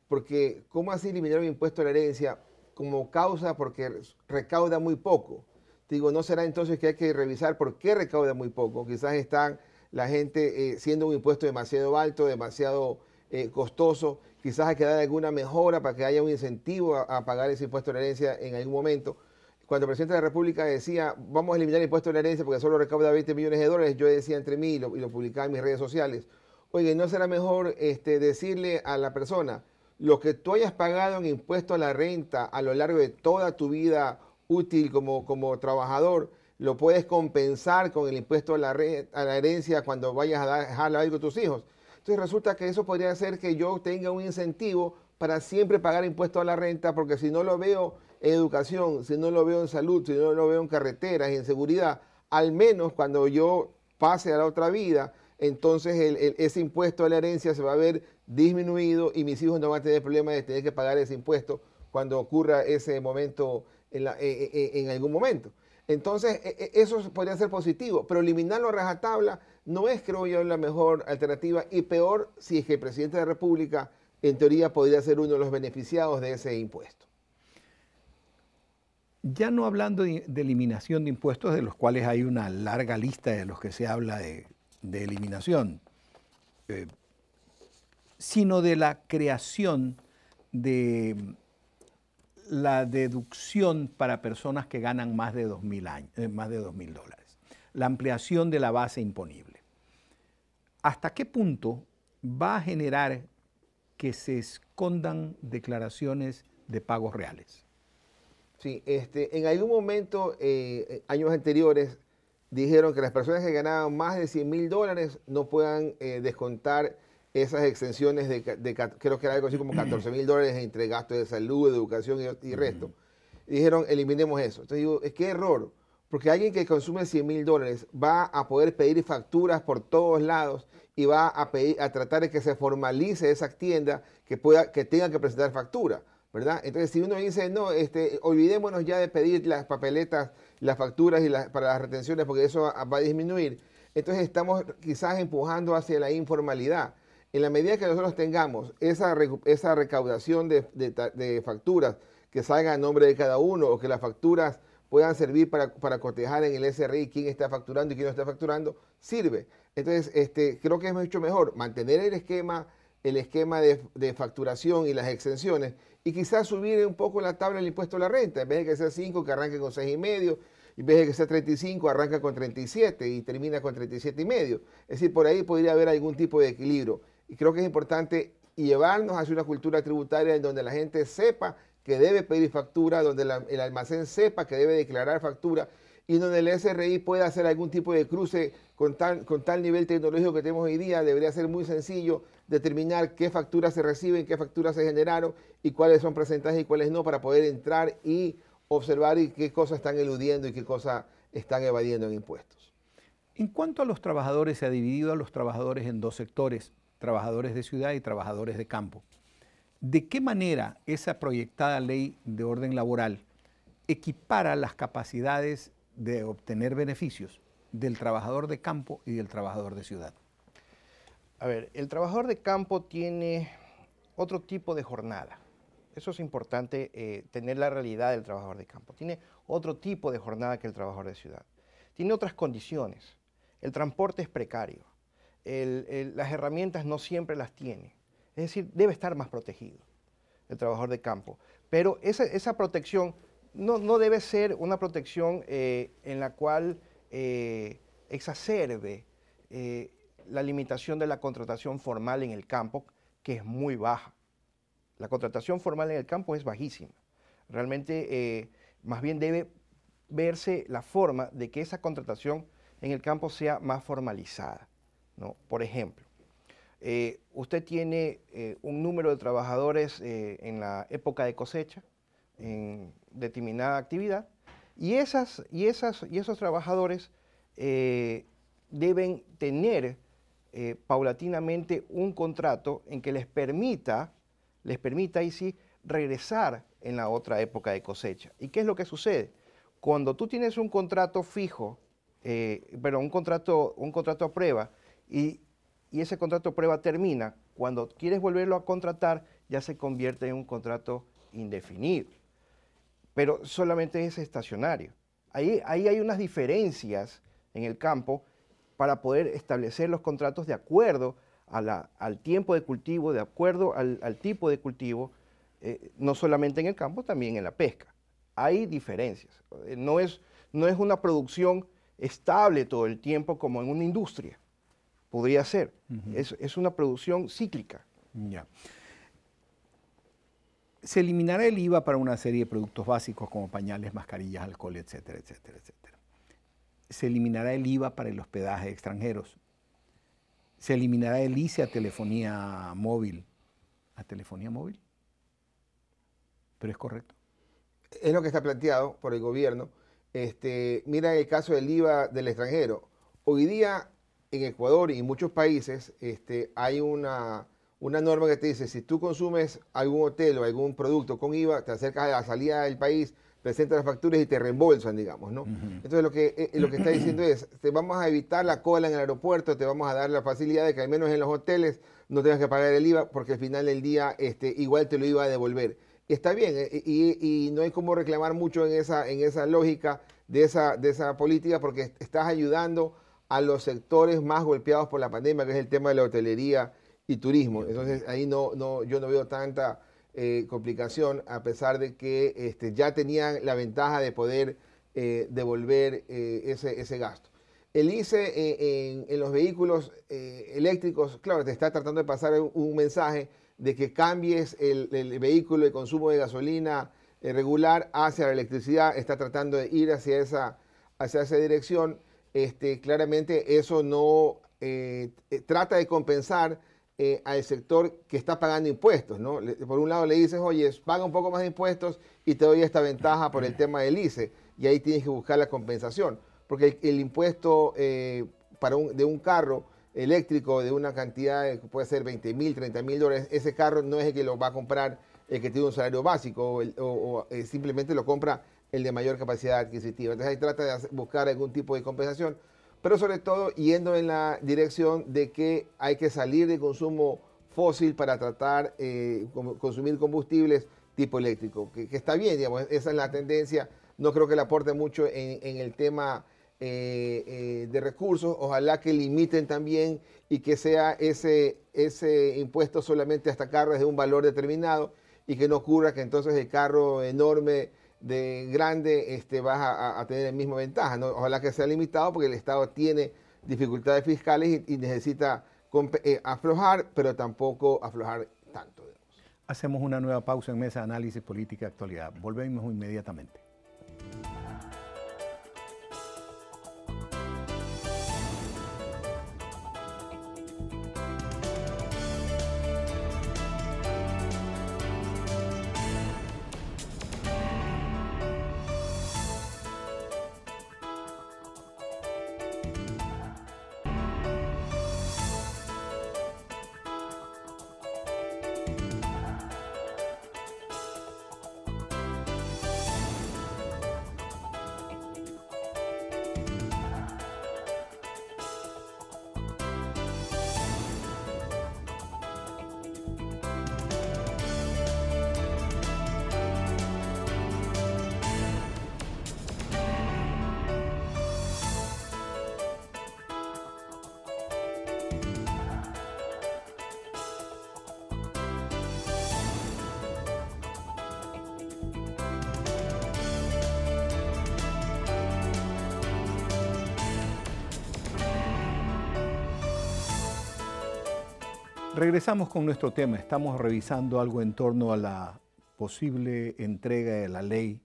Porque ¿cómo así eliminar el impuesto a la herencia como causa porque recauda muy poco? digo, ¿no será entonces que hay que revisar por qué recauda muy poco? Quizás están la gente eh, siendo un impuesto demasiado alto, demasiado eh, costoso, quizás hay que dar alguna mejora para que haya un incentivo a, pagar ese impuesto de la herencia en algún momento. Cuando el presidente de la República decía, vamos a eliminar el impuesto de la herencia porque solo recauda 20 millones de dólares, yo decía entre mí y lo, publicaba en mis redes sociales, oye, ¿no será mejor este, decirle a la persona lo que tú hayas pagado en impuesto a la renta a lo largo de toda tu vida útil como, como trabajador, lo puedes compensar con el impuesto a la, a la herencia cuando vayas a dejar algo a tus hijos. Entonces resulta que eso podría hacer que yo tenga un incentivo para siempre pagar impuesto a la renta, porque si no lo veo en educación, si no lo veo en salud, si no lo veo en carreteras, y en seguridad, al menos cuando yo pase a la otra vida, entonces ese impuesto a la herencia se va a ver disminuido y mis hijos no van a tener problema de tener que pagar ese impuesto cuando ocurra ese momento eh, eh, eh, en, algún momento. Entonces, e, e, eso podría ser positivo, pero eliminarlo a rajatabla no es, creo yo, la mejor alternativa y peor si es que el presidente de la República, en teoría, podría ser uno de los beneficiados de ese impuesto. Ya no hablando de, eliminación de impuestos, de los cuales hay una larga lista de los que se habla de, eliminación, sino de la creación de la deducción para personas que ganan más de 2.000 años, eh, más de dólares, la ampliación de la base imponible. ¿Hasta qué punto va a generar que se escondan declaraciones de pagos reales? Sí, este, en algún momento, eh, años anteriores, dijeron que las personas que ganaban más de 100 mil dólares no puedan eh, descontar esas extensiones de, creo que era algo así como 14 mil dólares entre gastos de salud, educación y, resto. dijeron, eliminemos eso. Entonces digo, es que error, porque alguien que consume 100 mil dólares va a poder pedir facturas por todos lados y va a, pedir, a tratar de que se formalice esa tienda que, pueda, que tenga que presentar factura. ¿verdad? Entonces, si uno dice, no, este, olvidémonos ya de pedir las papeletas, las facturas y las, para las retenciones, porque eso va a disminuir, entonces estamos quizás empujando hacia la informalidad. En la medida que nosotros tengamos esa, esa recaudación de, facturas que salgan a nombre de cada uno o que las facturas puedan servir para, para cotejar en el SRI quién está facturando y quién no está facturando, sirve. Entonces, este, creo que es mucho mejor mantener el esquema, el esquema de, de facturación y las exenciones y quizás subir un poco la tabla del impuesto a la renta, en vez de que sea 5, que arranque con 6,5, en vez de que sea 35, arranca con 37 y termina con 37,5. Es decir, por ahí podría haber algún tipo de equilibrio. Y creo que es importante llevarnos hacia una cultura tributaria en donde la gente sepa que debe pedir factura, donde el almacén sepa que debe declarar factura y donde el SRI pueda hacer algún tipo de cruce con tal, nivel tecnológico que tenemos hoy día, debería ser muy sencillo determinar qué facturas se reciben, qué facturas se generaron y cuáles son presentadas y cuáles no para poder entrar y observar y qué cosas están eludiendo y qué cosas están evadiendo en impuestos. En cuanto a los trabajadores, se ha dividido a los trabajadores en dos sectores, trabajadores de ciudad y trabajadores de campo. ¿De qué manera esa proyectada ley de orden laboral equipara las capacidades de obtener beneficios del trabajador de campo y del trabajador de ciudad? A ver, el trabajador de campo tiene otro tipo de jornada. Eso es importante eh, tener la realidad del trabajador de campo. Tiene otro tipo de jornada que el trabajador de ciudad. Tiene otras condiciones. El transporte es precario las herramientas no siempre las tiene. Es decir, debe estar más protegido el trabajador de campo. Pero esa, protección no, debe ser una protección eh, en la cual eh, exacerbe eh, la limitación de la contratación formal en el campo, que es muy baja. La contratación formal en el campo es bajísima. Realmente, más bien debe verse la forma de que esa contratación en el campo sea más formalizada. Por ejemplo, eh, usted tiene eh, un número de trabajadores eh, en la época de cosecha, en determinada actividad, y, esas, y, esos trabajadores deben tener paulatinamente un contrato en que les permita, les permita y sí regresar en la otra época de cosecha. ¿Y qué es lo que sucede? Cuando tú tienes un contrato fijo, pero un contrato, un contrato a prueba, y, ese contrato prueba termina. Cuando quieres volverlo a contratar, ya se convierte en un contrato indefinido. Pero solamente es estacionario. Ahí, hay unas diferencias en el campo para poder establecer los contratos de acuerdo al tiempo de cultivo, de acuerdo al, tipo de cultivo, eh, no solamente en el campo, también en la pesca. Hay diferencias. Eh, no es una producción estable todo el tiempo como en una industria podría ser. es, una producción cíclica. Ya. Se eliminará el IVA para una serie de productos básicos como pañales, mascarillas, alcohol, etcétera, etcétera, etcétera. Se eliminará el IVA para el hospedaje extranjeros. Se eliminará el ICE a telefonía móvil. ¿A telefonía móvil? Pero es correcto. Es lo que está planteado por el gobierno. Este, mira el caso del IVA del extranjero. Hoy día en Ecuador y en muchos países este, hay una, una norma que te dice, si tú consumes algún hotel o algún producto con IVA, te acercas a la salida del país, presentas las facturas y te reembolsan, digamos, ¿no? Entonces lo que, eh, eh, lo que está diciendo es, te vamos a evitar la cola en el aeropuerto, te vamos a dar la facilidad de que al menos en los hoteles no tengas que pagar el IVA porque al final del día este, igual te lo iba a devolver. Está bien, eh, y, no hay como reclamar mucho en esa, en esa lógica de esa, de esa política porque estás ayudando a los sectores más golpeados por la pandemia, que es el tema de la hotelería y turismo. Entonces ahí no, no, yo no veo tanta eh, complicación, a pesar de que este, ya tenían la ventaja de poder eh, devolver eh, ese, gasto. El ICE en, los vehículos eléctricos, claro, te está tratando de pasar un, mensaje de que cambies el, vehículo de consumo de gasolina regular hacia la electricidad, está tratando de ir hacia esa, hacia esa dirección. Este, claramente eso no eh, eh, trata de compensar eh, al sector que está pagando impuestos, por un lado le dices, oye, paga un poco más de impuestos y te doy esta ventaja por el tema del ICE, y ahí tienes que buscar la compensación, porque el, impuesto para de un carro eléctrico de una cantidad que puede ser 20 mil, 30 mil dólares, ese carro no es el que lo va a comprar el que tiene un salario básico o simplemente lo compra el de mayor capacidad adquisitiva. Entonces ahí trata de buscar algún tipo de compensación, pero sobre todo yendo en la dirección de que hay que salir del consumo fósil para tratar de eh, consumir combustibles tipo eléctrico, que, está bien, digamos, esa es la tendencia. No creo que le aporte mucho en, el tema eh, eh, de recursos. Ojalá que limiten también y que sea ese, ese impuesto solamente hasta carros de un valor determinado y que no ocurra que entonces el carro enorme de grande este, vas a, tener el mismo ventaja. Ojalá que sea limitado porque el Estado tiene dificultades fiscales y, necesita eh, aflojar, pero tampoco aflojar tanto. Hacemos una nueva pausa en Mesa de Análisis Política Actualidad. Volvemos inmediatamente. Empezamos con nuestro tema. Estamos revisando algo en torno a la posible entrega de la ley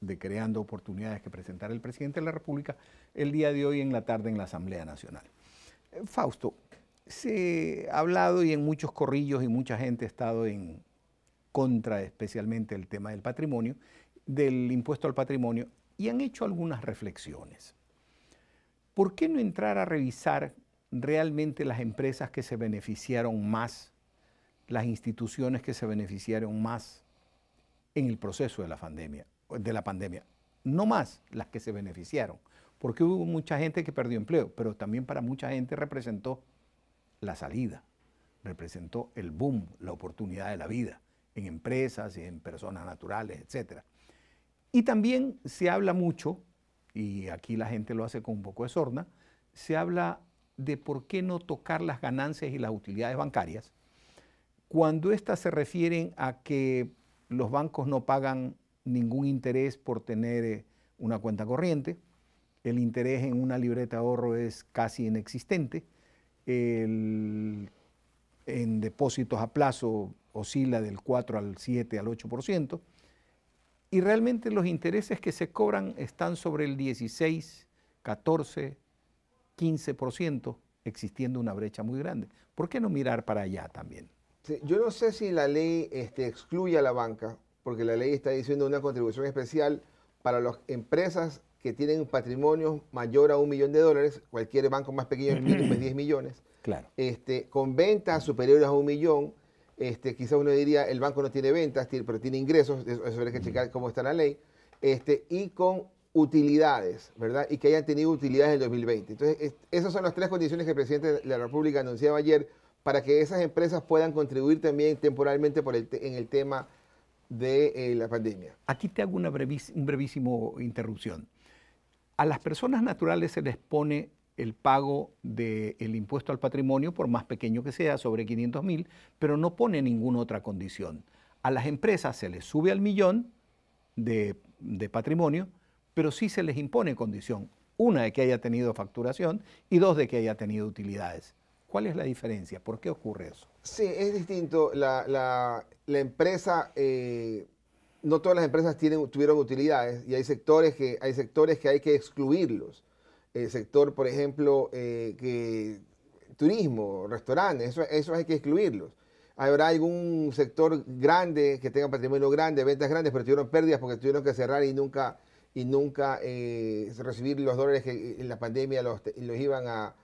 de creando oportunidades que presentará el presidente de la República el día de hoy en la tarde en la Asamblea Nacional. Eh, Fausto, se ha hablado y en muchos corrillos y mucha gente ha estado en contra especialmente el tema del patrimonio, del impuesto al patrimonio, y han hecho algunas reflexiones. ¿Por qué no entrar a revisar realmente las empresas que se beneficiaron más, las instituciones que se beneficiaron más en el proceso de la pandemia, de la pandemia. No más las que se beneficiaron, porque hubo mucha gente que perdió empleo, pero también para mucha gente representó la salida, representó el boom, la oportunidad de la vida en empresas y en personas naturales, etc. Y también se habla mucho, y aquí la gente lo hace con un poco de sorna, se habla de por qué no tocar las ganancias y las utilidades bancarias, cuando éstas se refieren a que los bancos no pagan ningún interés por tener eh, una cuenta corriente, el interés en una libreta de ahorro es casi inexistente, en depósitos a plazo oscila del 4 al 7 al 8%, y realmente los intereses que se cobran están sobre el 16, 14, 15%, existiendo una brecha muy grande. ¿Por qué no mirar para allá también? yo no sé si la ley este, excluye a la banca, porque la ley está diciendo una contribución especial para las empresas que tienen un patrimonio mayor a un millón de dólares, cualquier banco más pequeño es 10 millones, claro. este, con ventas superiores a un millón, este, quizás uno diría, el banco no tiene ventas, pero tiene ingresos, eso, habría que checar cómo está la ley, este, y con utilidades, ¿verdad? Y que hayan tenido utilidades en 2020. Entonces, esas son las tres condiciones que el presidente de la República anunciaba ayer para que esas empresas puedan contribuir también temporalmente por en el tema de eh, la pandemia. Aquí te hago una brevísima brevísimo interrupción. A las personas naturales se les pone el pago del impuesto al patrimonio, por más pequeño que sea, sobre 500 mil, pero no pone ninguna otra condición. A las empresas se les sube al millón de, de patrimonio, pero sí se les impone condición. Una de que haya tenido facturación y dos de que haya tenido utilidades. ¿Cuál es la diferencia? ¿Por qué ocurre eso? Sí, es distinto. La, empresa, eh, no todas las empresas tuvieron utilidades y hay sectores que hay, sectores que, hay que excluirlos. El sector, por ejemplo, eh, que turismo, restaurantes, eso, eso hay que excluirlos. Habrá algún sector grande que tenga patrimonio grande, ventas grandes, pero tuvieron pérdidas porque tuvieron que cerrar y nunca y nunca eh, recibir los dólares que eh, en la pandemia los, los iban a,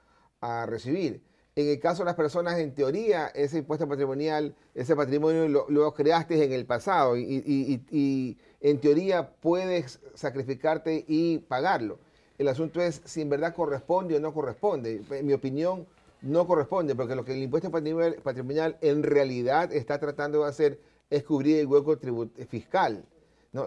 a, recibir. En el caso de las personas, en teoría, ese impuesto patrimonial, ese patrimonio lo, creaste en el pasado y, y, en teoría puedes sacrificarte y pagarlo. El asunto es si en verdad corresponde o no corresponde. En mi opinión, no corresponde, porque lo que el impuesto patrimonial, en realidad está tratando de hacer es cubrir el hueco fiscal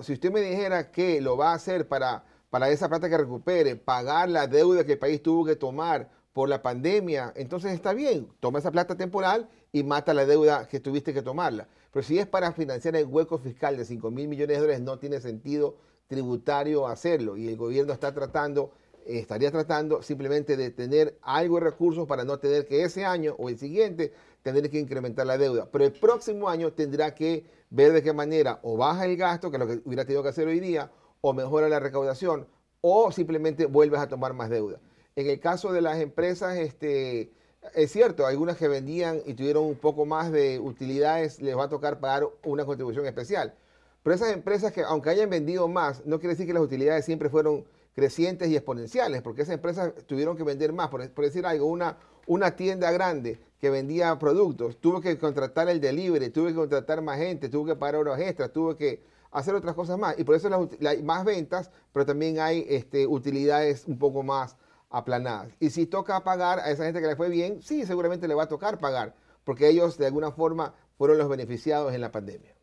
si usted me dijera que lo va a hacer para, para esa plata que recupere, pagar la deuda que el país tuvo que tomar por la pandemia, entonces está bien, toma esa plata temporal y mata la deuda que tuviste que tomarla. Pero si es para financiar el hueco fiscal de 5 mil millones de dólares, no tiene sentido tributario hacerlo. Y el gobierno está tratando estaría tratando simplemente de tener algo de recursos para no tener que ese año o el siguiente tener que incrementar la deuda. Pero el próximo año tendrá que ver de qué manera o baja el gasto, que es lo que hubiera tenido que hacer hoy día, o mejora la recaudación, o simplemente vuelves a tomar más deuda. En el caso de las empresas, este, es cierto, algunas que vendían y tuvieron un poco más de utilidades, les va a tocar pagar una contribución especial. Pero esas empresas que, aunque hayan vendido más, no quiere decir que las utilidades siempre fueron crecientes y exponenciales, porque esas empresas tuvieron que vender más. E-, por, decir algo, una, una tienda grande que vendía productos, tuvo que contratar el delivery, tuvo que contratar más gente, tuvo que pagar horas extras, tuvo que hacer otras cosas más. Y por eso hay más ventas, pero también hay este, utilidades un poco más aplanadas. Y si toca pagar a esa gente que le fue bien, sí, seguramente le va a tocar pagar, porque ellos de alguna forma fueron los beneficiados en la pandemia.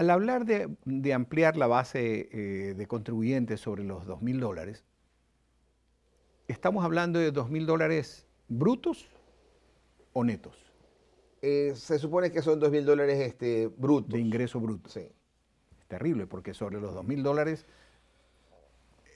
Al hablar de, ampliar la base eh, de contribuyentes sobre los 2.000 dólares, ¿estamos hablando de 2.000 dólares brutos o netos? Eh, se supone que son 2.000 dólares este, brutos. De ingreso bruto. Sí. terrible, porque sobre los 2.000 dólares,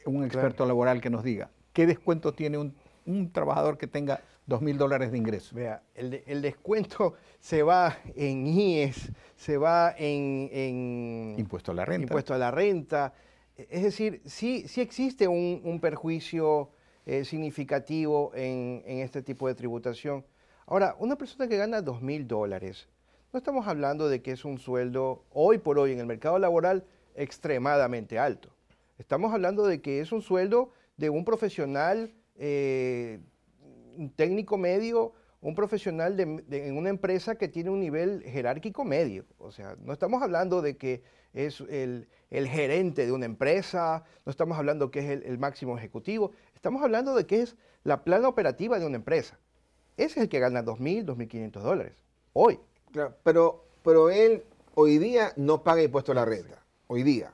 un experto laboral que nos diga, ¿qué descuento tiene un trabajador que tenga 2 mil dólares de ingreso. Vea, el, descuento se va en IES, se va en, Impuesto a la renta. Impuesto a la renta. Es decir, sí, sí existe un, perjuicio eh, significativo en, este tipo de tributación. Ahora, una persona que gana 2 mil dólares, no estamos hablando de que es un sueldo hoy por hoy en el mercado laboral extremadamente alto. Estamos hablando de que es un sueldo de un profesional eh, un técnico medio, un profesional de, en una empresa que tiene un nivel jerárquico medio. O sea, no estamos hablando de que es el, gerente de una empresa, no estamos hablando que es el, máximo ejecutivo, estamos hablando de que es la plana operativa de una empresa. Ese es el que gana 2.000, 2.500 dólares, hoy. pero, pero él hoy día no paga impuesto a la renta, hoy día.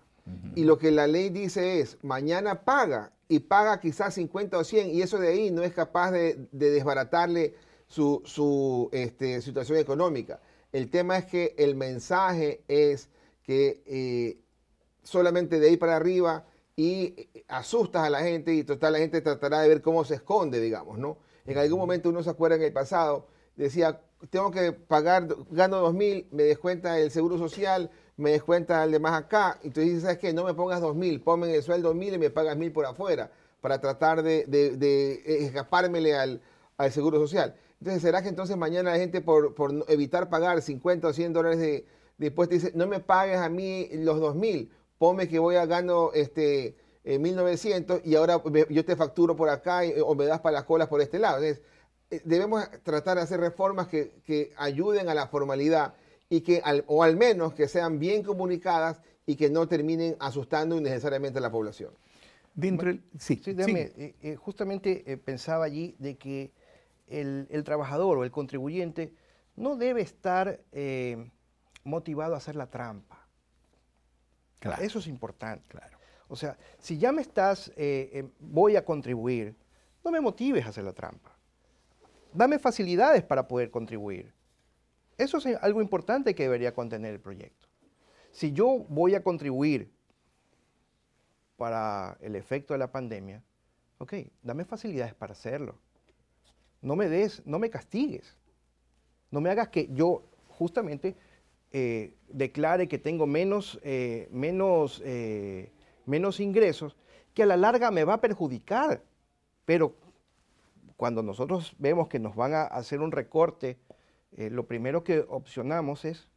Y lo que la ley dice es, mañana paga y paga quizás 50 o 100 y eso de ahí no es capaz de, desbaratarle su, este, situación económica. El tema es que el mensaje es que eh, solamente de ahí para arriba y eh, asustas a la gente y total la gente tratará de ver cómo se esconde, digamos, ¿no? En algún momento uno se acuerda en el pasado, decía, tengo que pagar, gano 2000 me descuenta el seguro social, me descuentas al de más acá. Y tú dices, ¿sabes qué? No me pongas dos mil, ponme el sueldo mil y me pagas mil por afuera para tratar de, de, escapármele al, seguro social. Entonces, ¿será que entonces mañana la gente por, evitar pagar 50 o 100 dólares de, impuestos dice, no me pagues a mí los 2.000, mil, ponme que voy a ganar este, eh, 1900 y ahora yo te facturo por acá o me das para las colas por este lado? Entonces, eh, debemos tratar de hacer reformas que ayuden a la formalidad y que, o al menos que sean bien comunicadas y que no terminen asustando innecesariamente a la población. sí, sí, déjame, eh, eh, justamente eh, pensaba allí de que el, trabajador o el contribuyente no debe estar motivado a hacer la trampa. Claro. Eso es importante. Claro. O sea, si ya me estás, em, voy a contribuir, no me motives a hacer la trampa. Dame facilidades para poder contribuir. Eso es algo importante que debería contener el proyecto. Si yo voy a contribuir para el efecto de la pandemia, ok, dame facilidades para hacerlo. No me des, no me castigues. No me hagas que yo justamente eh, declare que tengo menos, eh, menos, eh, menos ingresos, que a la larga me va a perjudicar. Pero cuando nosotros vemos que nos van a hacer un recorte eh, lo primero que opcionamos es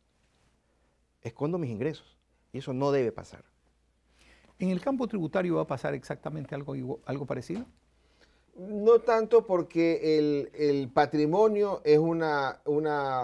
escondo mis ingresos. Y eso no debe pasar. ¿En el campo tributario va a pasar exactamente algo, algo parecido? No tanto porque el, patrimonio es una,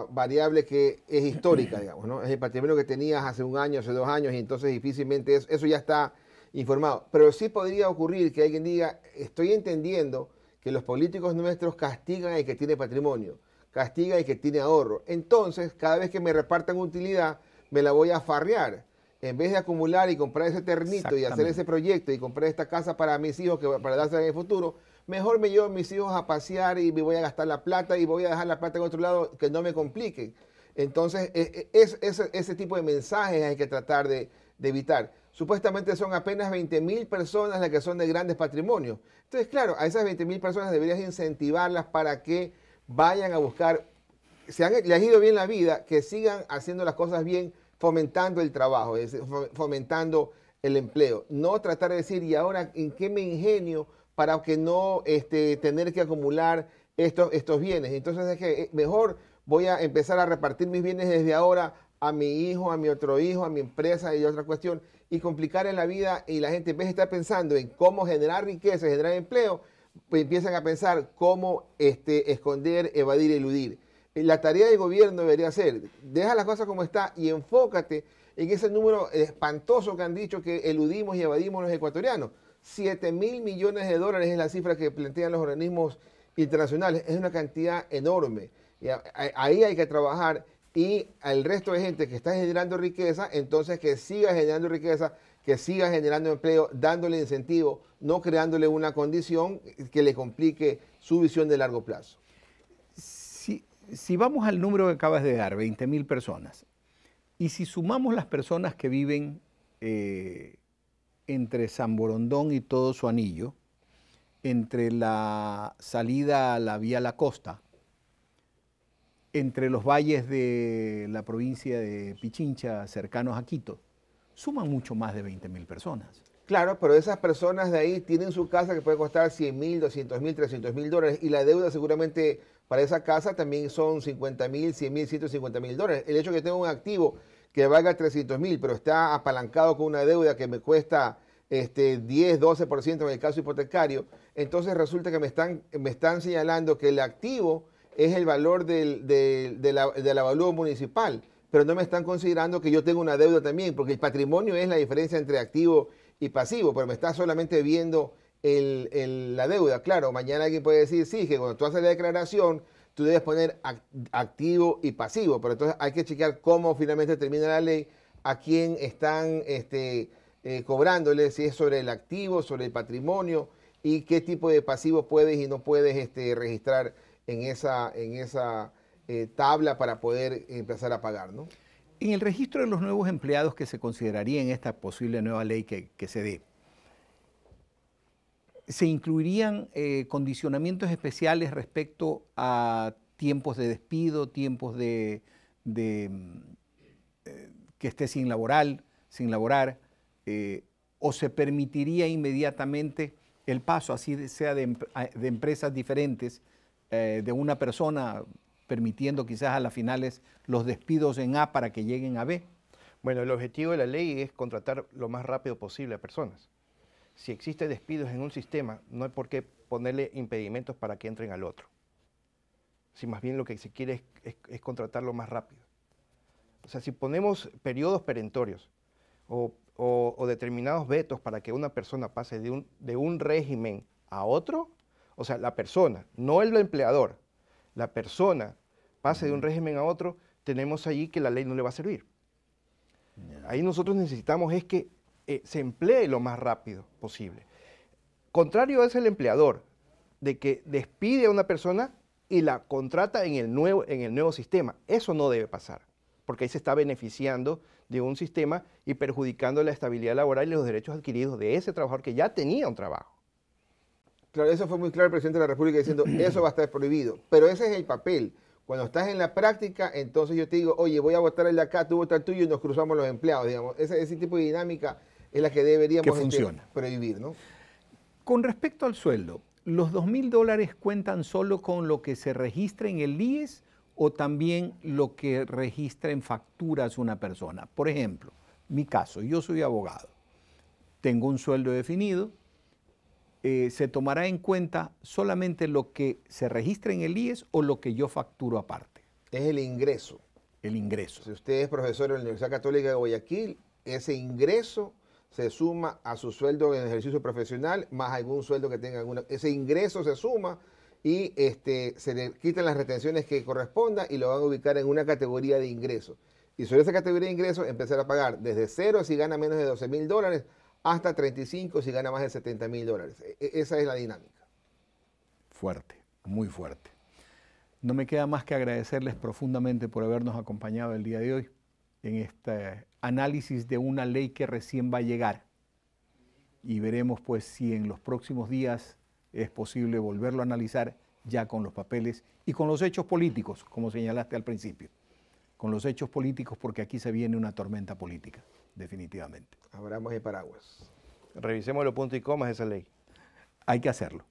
variable que es histórica, digamos, ¿no? Es el patrimonio que tenías hace un año, hace dos años, y entonces difícilmente eso ya está informado. Pero sí podría ocurrir que alguien diga, estoy entendiendo que los políticos nuestros castigan al que tiene patrimonio castiga y que tiene ahorro. Entonces, cada vez que me repartan utilidad, me la voy a farrear. En vez de acumular y comprar ese ternito y hacer ese proyecto y comprar esta casa para mis hijos, que, para darse en el futuro, mejor me llevo a mis hijos a pasear y me voy a gastar la plata y voy a dejar la plata en otro lado que no me complique Entonces, e, e, ese tipo de mensajes hay que tratar de, de evitar. Supuestamente son apenas 20 mil personas las que son de grandes patrimonios. Entonces, claro, a esas 20 mil personas deberías incentivarlas para que vayan a buscar, si han, le ido bien la vida, que sigan haciendo las cosas bien, fomentando el trabajo, fomentando el empleo. No tratar de decir, ¿y ahora en qué me ingenio para que no este, tener que acumular estos, estos bienes? Entonces es que eh, mejor voy a empezar a repartir mis bienes desde ahora a mi hijo, a mi otro hijo, a mi empresa y otra cuestión, y complicar en la vida y la gente en vez de estar pensando en cómo generar riqueza, generar empleo, empiezan a pensar cómo este, esconder, evadir, eludir. Eh, la tarea del gobierno debería ser, deja las cosas como está y enfócate en ese número espantoso que han dicho que eludimos y evadimos los ecuatorianos. 7 mil millones de dólares es la cifra que plantean los organismos internacionales. Es una cantidad enorme. Ahí hay que trabajar y al resto de gente que está generando riqueza, entonces que siga generando riqueza que siga generando empleo, dándole incentivo, no creándole una condición que le complique su visión de largo plazo. Si, vamos al número que acabas de dar, 20 mil personas, y si sumamos las personas que viven eh, entre San y todo su anillo, entre la salida a la vía La Costa, entre los valles de la provincia de Pichincha, cercanos a Quito, suman mucho más de 20 mil personas. Claro, pero esas personas de ahí tienen su casa que puede costar 100 mil, 200 mil, 300 mil dólares y la deuda seguramente para esa casa también son 50 mil, 100 mil, 150 mil dólares. El hecho de que tengo un activo que valga 300 mil, pero está apalancado con una deuda que me cuesta este, 10, 12% en el caso hipotecario, entonces resulta que me están, me están señalando que el activo es el valor del, del, del avalúo municipal pero no me están considerando que yo tengo una deuda también, porque el patrimonio es la diferencia entre activo y pasivo, pero me está solamente viendo la deuda. Claro, mañana alguien puede decir, sí, que cuando tú haces la declaración, tú debes poner activo y pasivo, pero entonces hay que chequear cómo finalmente termina la ley, a quién están este, eh, cobrándole, si es sobre el activo, sobre el patrimonio y qué tipo de pasivo puedes y no puedes este, registrar en esa, en esa eh, tabla para poder empezar a pagar, ¿no? En el registro de los nuevos empleados que se consideraría en esta posible nueva ley que, se dé, ¿se incluirían eh, condicionamientos especiales respecto a tiempos de despido, tiempos de, eh, que esté sin laboral, sin laborar, o se permitiría inmediatamente el paso, así sea de empresas diferentes, de una persona permitiendo quizás a las finales los despidos en A para que lleguen a B? Bueno, el objetivo de la ley es contratar lo más rápido posible a personas. Si existe despidos en un sistema, no hay por qué ponerle impedimentos para que entren al otro. Si más bien lo que se quiere es, contratarlo más rápido. O sea, si ponemos periodos perentorios o, determinados vetos para que una persona pase de un, de un régimen a otro, o sea, la persona, no el empleador, la persona pase de un régimen a otro, tenemos allí que la ley no le va a servir. Ahí nosotros necesitamos es que eh, se emplee lo más rápido posible. Contrario es el empleador, de que despide a una persona y la contrata en el nuevo, en el nuevo sistema. Eso no debe pasar, porque ahí se está beneficiando de un sistema y perjudicando la estabilidad laboral y los derechos adquiridos de ese trabajador que ya tenía un trabajo. Claro, eso fue muy claro el presidente de la República diciendo, eso va a estar prohibido, pero ese es el papel. Cuando estás en la práctica, entonces yo te digo, oye, voy a votar el de acá, tú votas el tuyo y nos cruzamos los empleados, digamos. Ese, tipo de dinámica es la que deberíamos este, prohibir, ¿no? Con respecto al sueldo, ¿los dos mil dólares cuentan solo con lo que se registra en el IES o también lo que registra en facturas una persona? Por ejemplo, mi caso, yo soy abogado, tengo un sueldo definido, eh, se tomará en cuenta solamente lo que se registra en el IES o lo que yo facturo aparte. Es el ingreso. El ingreso. Si usted es profesor en la Universidad Católica de Guayaquil, ese ingreso se suma a su sueldo en ejercicio profesional, más algún sueldo que tenga Ese ingreso se suma y este, se le quitan las retenciones que corresponda y lo van a ubicar en una categoría de ingresos. Y sobre esa categoría de ingresos empezar a pagar desde cero si gana menos de 12 mil dólares hasta 35 si gana más de 70 mil dólares. E, e, esa es la dinámica. Fuerte, muy fuerte. No me queda más que agradecerles profundamente por habernos acompañado el día de hoy en este análisis de una ley que recién va a llegar. Y veremos pues si en los próximos días es posible volverlo a analizar ya con los papeles y con los hechos políticos, como señalaste al principio, con los hechos políticos porque aquí se viene una tormenta política definitivamente. Abramos el paraguas. Revisemos los puntos y comas de esa ley. Hay que hacerlo.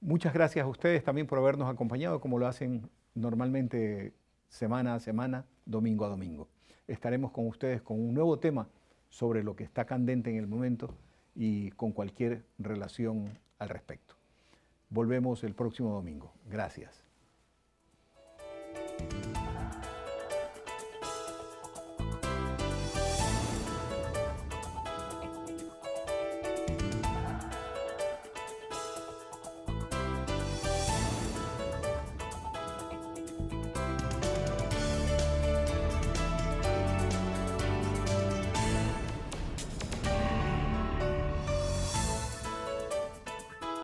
Muchas gracias a ustedes también por habernos acompañado, como lo hacen normalmente semana a semana, domingo a domingo. Estaremos con ustedes con un nuevo tema sobre lo que está candente en el momento y con cualquier relación al respecto. Volvemos el próximo domingo. Gracias.